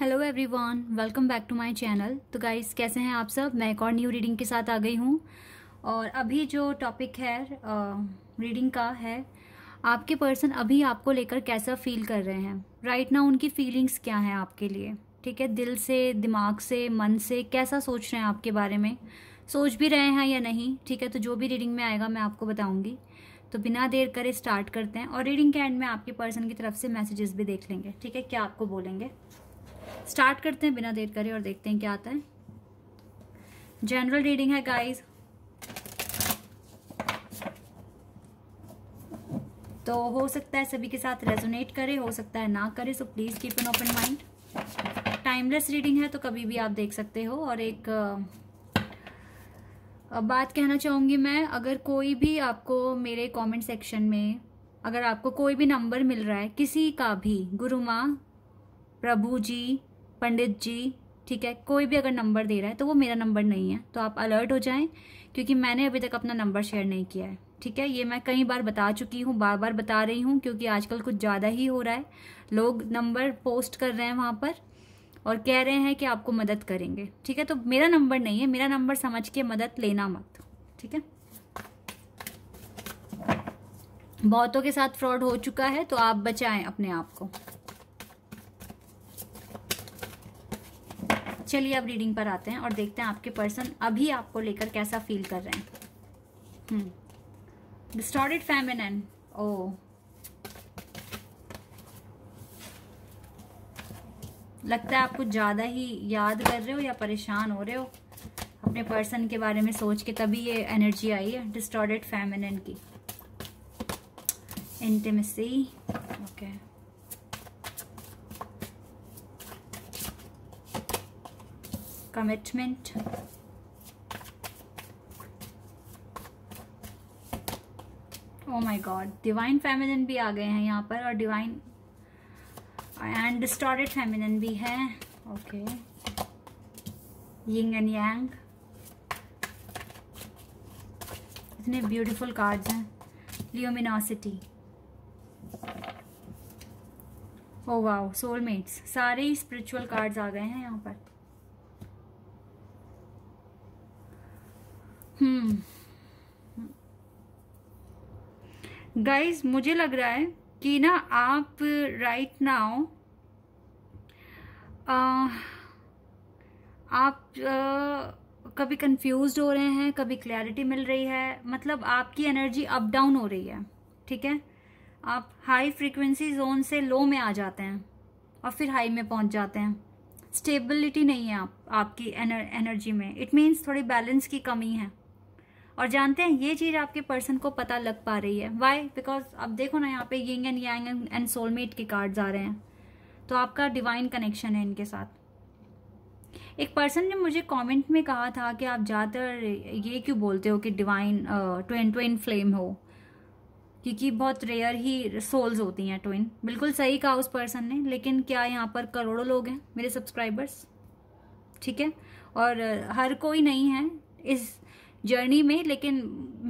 Hello everyone welcome back to my channel तो guys कैसे हैं आप सब मैं एक और न्यू रीडिंग के साथ आ गई हूँ और अभी जो टॉपिक है रीडिंग का है आपके पर्सन अभी आपको लेकर कैसा फील कर रहे हैं राइट right ना उनकी फीलिंग्स क्या हैं आपके लिए ठीक है दिल से दिमाग से मन से कैसा सोच रहे हैं आपके बारे में सोच भी रहे हैं या नहीं ठीक है तो जो भी रीडिंग में आएगा मैं आपको बताऊँगी तो बिना देर करे स्टार्ट करते हैं और रीडिंग के एंड में आपके पर्सन की तरफ से मैसेजेस भी देख लेंगे ठीक है क्या आपको बोलेंगे स्टार्ट करते हैं बिना देर करे और देखते हैं क्या आता है जनरल रीडिंग है गाइस तो हो सकता है सभी के साथ रेजोनेट करे हो सकता है ना करे so please keep an open mind timeless reading है तो कभी भी आप देख सकते हो और एक अब बात कहना चाहूंगी मैं अगर कोई भी आपको मेरे कमेंट सेक्शन में अगर आपको कोई भी नंबर मिल रहा है किसी का भी गुरु माँ प्रभु जी पंडित जी ठीक है कोई भी अगर नंबर दे रहा है तो वो मेरा नंबर नहीं है तो आप अलर्ट हो जाएं क्योंकि मैंने अभी तक अपना नंबर शेयर नहीं किया है ठीक है ये मैं कई बार बता चुकी हूँ बार बार बता रही हूँ क्योंकि आजकल कुछ ज़्यादा ही हो रहा है लोग नंबर पोस्ट कर रहे हैं वहाँ पर और कह रहे हैं कि आपको मदद करेंगे ठीक है तो मेरा नंबर नहीं है मेरा नंबर समझ के मदद लेना मत ठीक है बहुतों के साथ फ्रॉड हो चुका है तो आप बचाएं अपने आप को चलिए अब रीडिंग पर आते हैं और देखते हैं आपके पर्सन अभी आपको लेकर कैसा फील कर रहे हैं डिस्टॉर्डेड फैमिन ओ लगता है आप कुछ ज़्यादा ही याद कर रहे हो या परेशान हो रहे हो अपने पर्सन के बारे में सोच के तभी ये एनर्जी आई है डिस्टॉर्डेड फैमिन की intimacy okay okay. Commitment oh my god divine feminine भी आ गए हैं यहाँ पर और डिवाइन एंड डिस्टॉर्टेड फेमिनिन भी है ओके यिंग एंड यांग इतने ब्यूटीफुल कार्ड्स हैं ल्यूमिनोसिटी ओ वाओ सोलमेट्स सारे ही स्पिरिचुअल कार्ड्स आ गए हैं यहाँ पर गाइज हम्म। मुझे लग रहा है कि ना आप राइट नाउ आप आ, कभी कंफ्यूज हो रहे हैं कभी क्लैरिटी मिल रही है मतलब आपकी एनर्जी अप डाउन हो रही है ठीक है आप हाई फ्रीक्वेंसी जोन से लो में आ जाते हैं और फिर हाई में पहुंच जाते हैं स्टेबिलिटी नहीं है आप आपकी एनर, एनर्जी में इट मीन्स थोड़ी बैलेंस की कमी है और जानते हैं ये चीज़ आपके पर्सन को पता लग पा रही है वाई बिकॉज अब देखो ना यहाँ पे yang and yang and soulmate के कार्ड्स आ रहे हैं तो आपका डिवाइन कनेक्शन है इनके साथ एक पर्सन ने मुझे कमेंट में कहा था कि आप ज़्यादातर ये क्यों बोलते हो कि डिवाइन ट्विन ट्विन फ्लेम हो क्योंकि बहुत रेयर ही सोल्स होती हैं ट्विन बिल्कुल सही कहा उस पर्सन ने लेकिन क्या यहाँ पर करोड़ों लोग हैं मेरे सब्सक्राइबर्स ठीक है और हर कोई नहीं है इस जर्नी में लेकिन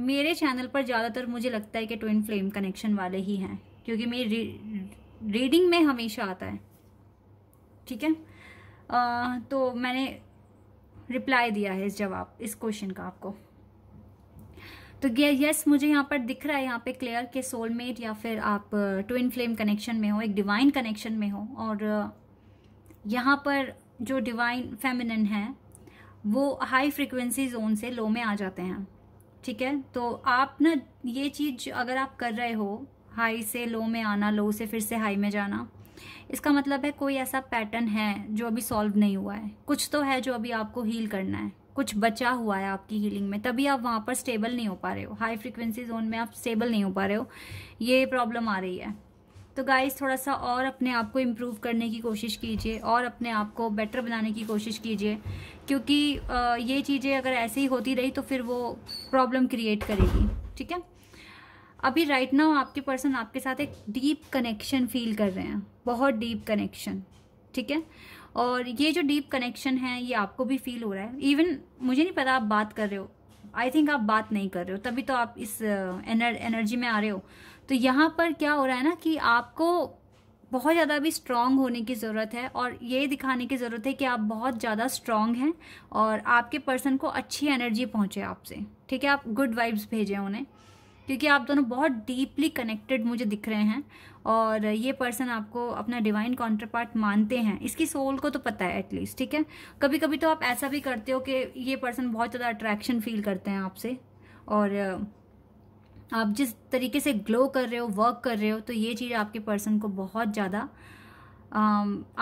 मेरे चैनल पर ज़्यादातर मुझे लगता है कि ट्विन फ्लेम कनेक्शन वाले ही हैं क्योंकि मेरी री रीडिंग में हमेशा आता है ठीक है आ, तो मैंने रिप्लाई दिया है इस जवाब इस क्वेश्चन का आपको तो यस मुझे यहाँ पर दिख रहा है यहाँ पे क्लियर के सोलमेट या फिर आप ट्विन फ्लेम कनेक्शन में हो एक डिवाइन कनेक्शन में हो और यहाँ पर जो डिवाइन फेमिनिन है वो हाई फ्रिक्वेंसी जोन से लो में आ जाते हैं ठीक है तो आप ना ये चीज़ अगर आप कर रहे हो हाई से लो में आना लो से फिर से हाई में जाना इसका मतलब है कोई ऐसा पैटर्न है जो अभी सॉल्व नहीं हुआ है कुछ तो है जो अभी आपको हील करना है कुछ बचा हुआ है आपकी हीलिंग में तभी आप वहाँ पर स्टेबल नहीं हो पा रहे हो हाई फ्रिक्वेंसी जोन में आप स्टेबल नहीं हो पा रहे हो ये प्रॉब्लम आ रही है तो गाइस थोड़ा सा और अपने आप को इम्प्रूव करने की कोशिश कीजिए और अपने आप को बेटर बनाने की कोशिश कीजिए क्योंकि ये चीज़ें अगर ऐसे ही होती रही तो फिर वो प्रॉब्लम क्रिएट करेगी ठीक है अभी राइट नाउ आपके पर्सन आपके साथ एक डीप कनेक्शन फील कर रहे हैं बहुत डीप कनेक्शन ठीक है और ये जो डीप कनेक्शन है ये आपको भी फील हो रहा है इवन मुझे नहीं पता आप बात कर रहे हो आई थिंक आप बात नहीं कर रहे हो तभी तो आप इस एनर, एनर्जी में आ रहे हो तो यहाँ पर क्या हो रहा है ना कि आपको बहुत ज़्यादा अभी स्ट्रांग होने की ज़रूरत है और ये दिखाने की ज़रूरत है कि आप बहुत ज़्यादा स्ट्रांग हैं और आपके पर्सन को अच्छी एनर्जी पहुँचे आपसे ठीक है आप गुड वाइब्स भेजें उन्हें क्योंकि आप दोनों बहुत डीपली कनेक्टेड मुझे दिख रहे हैं और ये पर्सन आपको अपना डिवाइन काउंटर पार्ट मानते हैं इसकी सोल को तो पता है एटलीस्ट ठीक है कभी कभी तो आप ऐसा भी करते हो कि ये पर्सन बहुत ज़्यादा अट्रैक्शन फील करते हैं आपसे और आप जिस तरीके से ग्लो कर रहे हो वर्क कर रहे हो तो ये चीज़ आपके पर्सन को बहुत ज़्यादा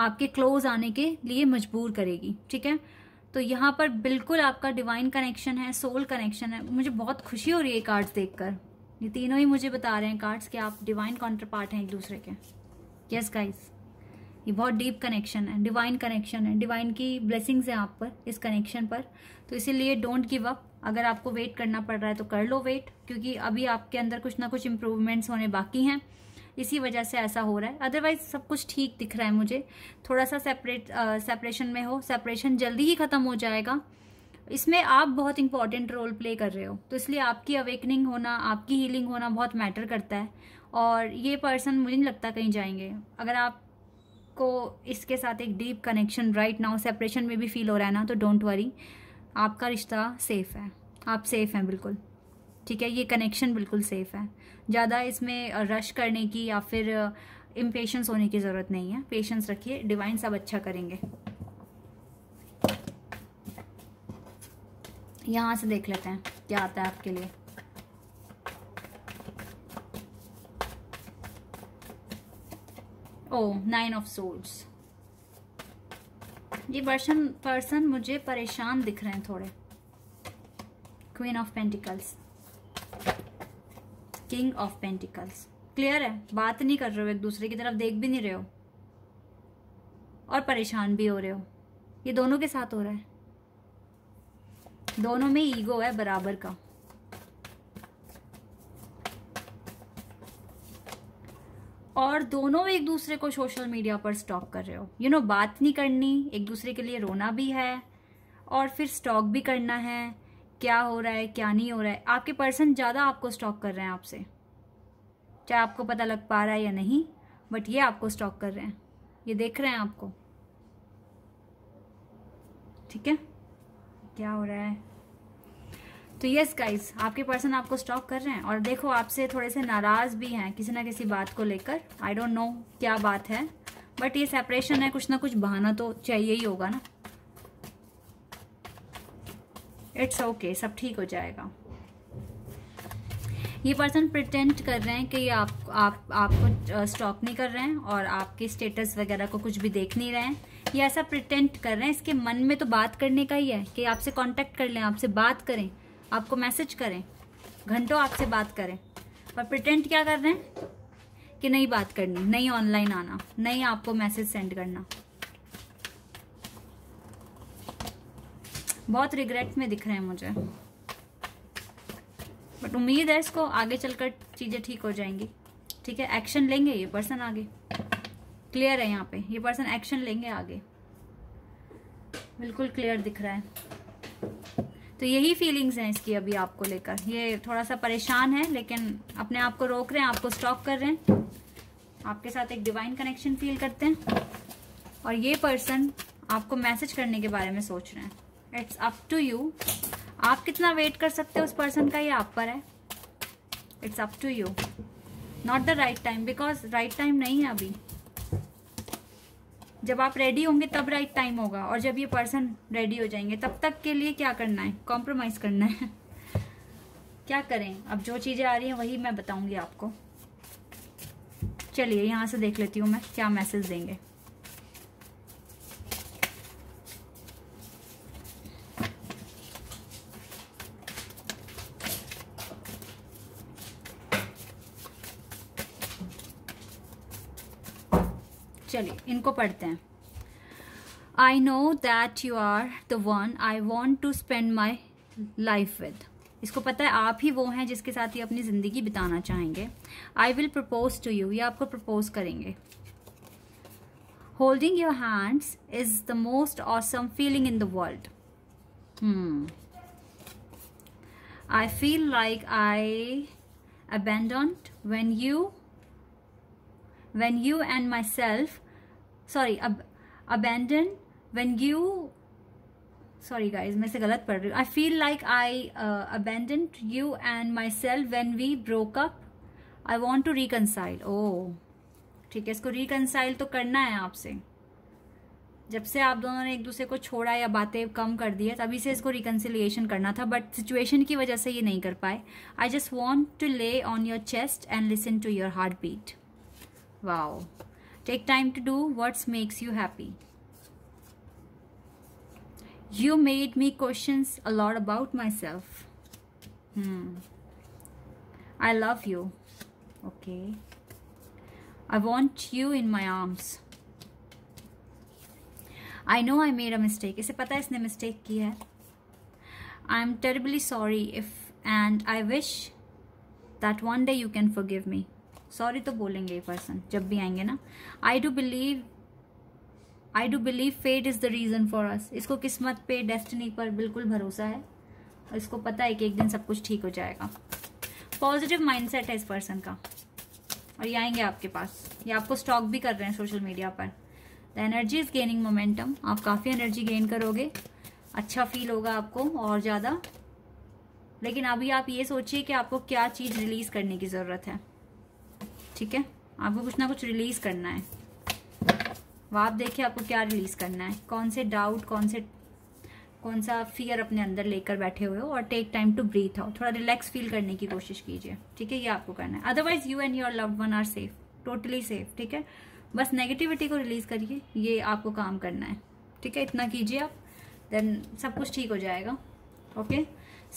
आपके क्लोज आने के लिए मजबूर करेगी ठीक है तो यहाँ पर बिल्कुल आपका डिवाइन कनेक्शन है सोल कनेक्शन है मुझे बहुत खुशी हो रही है कार्ड्स देखकर ये तीनों ही मुझे बता रहे हैं कार्ड्स कि आप डिवाइन काउंटर पार्ट हैं एक दूसरे के यस गाइस ये बहुत डीप कनेक्शन है डिवाइन कनेक्शन है डिवाइन की ब्लेसिंग्स हैं आप पर इस कनेक्शन पर तो इसीलिए डोंट गिव अप अगर आपको वेट करना पड़ रहा है तो कर लो वेट क्योंकि अभी आपके अंदर कुछ ना कुछ इम्प्रूवमेंट्स होने बाकी हैं इसी वजह से ऐसा हो रहा है अदरवाइज सब कुछ ठीक दिख रहा है मुझे थोड़ा सा सेपरेट सेपरेशन में हो सेपरेशन जल्दी ही खत्म हो जाएगा इसमें आप बहुत इंपॉर्टेंट रोल प्ले कर रहे हो तो इसलिए आपकी अवेकनिंग होना आपकी हीलिंग होना बहुत मैटर करता है और ये पर्सन मुझे नहीं लगता कहीं जाएंगे अगर आप को इसके साथ एक deep connection right now separation में भी फील हो रहा है ना तो डोंट वरी आपका रिश्ता सेफ़ है आप सेफ़ हैं बिल्कुल ठीक है ये कनेक्शन बिल्कुल सेफ़ है ज़्यादा इसमें रश करने की या फिर इम्पेशंस होने की ज़रूरत नहीं है पेशेंस रखिए डिवाइन सब अच्छा करेंगे यहां से देख लेते हैं क्या आता है आपके लिए ओ नाइन ऑफ सोल्स ये वर्षन पर्सन मुझे परेशान दिख रहे हैं थोड़े queen of pentacles king of pentacles clear है बात नहीं कर रहे हो एक दूसरे की तरफ देख भी नहीं रहे हो और परेशान भी हो रहे हो ये दोनों के साथ हो रहा है दोनों में ईगो है बराबर का और दोनों एक दूसरे को सोशल मीडिया पर स्टॉक कर रहे हो यू you नो know, बात नहीं करनी एक दूसरे के लिए रोना भी है और फिर स्टॉक भी करना है क्या हो रहा है क्या नहीं हो रहा है आपके पर्सन ज़्यादा आपको स्टॉक कर रहे हैं आपसे चाहे आपको पता लग पा रहा है या नहीं बट ये आपको स्टॉक कर रहे हैं ये देख रहे हैं आपको ठीक है क्या हो रहा है तो यस गाइस आपके पर्सन आपको स्टॉक कर रहे हैं और देखो आपसे थोड़े से नाराज भी हैं किसी ना किसी बात को लेकर आई डोंट नो क्या बात है बट ये सेपरेशन है कुछ ना कुछ बहाना तो चाहिए ही होगा ना इट्स ओके okay, सब ठीक हो जाएगा ये पर्सन प्रिटेंट कर रहे हैं कि ये आप आप आपको स्टॉक uh, नहीं कर रहे हैं और आपके स्टेटस वगैरह को कुछ भी देख नहीं रहे हैं ये ऐसा प्रिटेंट कर रहे हैं इसके मन में तो बात करने का ही है कि आपसे कांटेक्ट कर लें आपसे बात करें आपको मैसेज करें घंटों आपसे बात करें पर प्रिटेंट क्या कर रहे हैं कि नहीं बात करनी नहीं ऑनलाइन आना नहीं आपको मैसेज सेंड करना बहुत रिग्रेट में दिख रहे हैं मुझे बट उम्मीद है इसको आगे चलकर चीज़ें ठीक हो जाएंगी ठीक है एक्शन लेंगे ये पर्सन आगे क्लियर है यहाँ पे ये पर्सन एक्शन लेंगे आगे बिल्कुल क्लियर दिख रहा है तो यही फीलिंग्स हैं इसकी अभी आपको लेकर ये थोड़ा सा परेशान है लेकिन अपने आप को रोक रहे हैं आपको स्टॉप कर रहे हैं आपके साथ एक डिवाइन कनेक्शन फील करते हैं और ये पर्सन आपको मैसेज करने के बारे में सोच रहे हैं इट्स अप टू यू आप कितना वेट कर सकते हो उस पर्सन का ये आप पर है it's up to you not the right time because right time नहीं है अभी जब आप रेडी होंगे तब राइट टाइम होगा और जब ये पर्सन रेडी हो जाएंगे तब तक के लिए क्या करना है कॉम्प्रोमाइज़ करना है क्या करें अब जो चीज़ें आ रही हैं वही मैं बताऊंगी आपको चलिए यहाँ से देख लेती हूँ मैं क्या मैसेज देंगे चलिए इनको पढ़ते हैं I know that you are the one I want to spend my life with इसको पता है आप ही वो हैं जिसके साथ ये अपनी ज़िंदगी बिताना चाहेंगे I will propose to you ये आपको प्रपोज करेंगे holding your hands is the most awesome feeling in the world I feel like I abandon when you when you and myself sorry ab abandon when you sorry guys मैं से गलत पढ़ रही हूँ I feel like I uh, abandoned you and myself when we broke up I want to reconcile oh ठीक है इसको reconcile तो करना है आपसे जब से आप दोनों ने एक दूसरे को छोड़ा या बातें कम कर दी है तभी से इसको रिकन्सिलिएशन करना था बट सिचुएशन की वजह से ये नहीं कर पाए I just want to lay on your chest and listen to your heartbeat Wow. Take time to do what makes you happy. You made me questions a lot about myself. Hmm. I love you. Okay. I want you in my arms. I know I made a mistake. इसे pata है इसने mistake की i I'm terribly sorry if and I wish that one day you can forgive me. Sorry तो बोलेंगे ये person जब भी आएंगे ना I do believe I do believe fate is the reason for us इसको किस्मत पे डेस्टिनी पर बिल्कुल भरोसा है और इसको पता है कि एक दिन सब कुछ ठीक हो जाएगा पॉजिटिव माइंडसेट है इस पर्सन का और ये आएंगे आपके पास ये आपको स्टॉक भी कर रहे हैं सोशल मीडिया पर the energy is gaining momentum आप काफ़ी एनर्जी गेन करोगे अच्छा फील होगा आपको और ज़्यादा लेकिन अभी आप ये सोचिए कि आपको क्या चीज़ रिलीज़ करने की ज़रूरत है ठीक है आपको कुछ ना कुछ रिलीज करना है वह आप देखिए आपको क्या रिलीज करना है कौन से डाउट कौन से कौन सा फियर अपने अंदर लेकर बैठे हुए हो और take time to breathe out थोड़ा रिलैक्स फील करने की कोशिश कीजिए ठीक है ये आपको करना है otherwise you and your love one are safe totally safe ठीक है बस नेगेटिविटी को रिलीज करिए ये आपको काम करना है ठीक है इतना कीजिए आप देन सब कुछ ठीक हो जाएगा okay okay?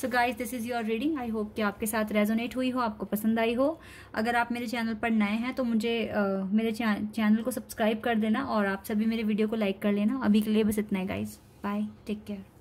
So guys this is your reading I hope कि आपके साथ रेजोनेट हुई हो आपको पसंद आई हो अगर आप मेरे चैनल पर नए हैं तो मुझे uh, मेरे चैनल को सब्सक्राइब कर देना और आप सभी मेरे वीडियो को लाइक कर लेना अभी के लिए बस इतना है गाइज बाय टेक केयर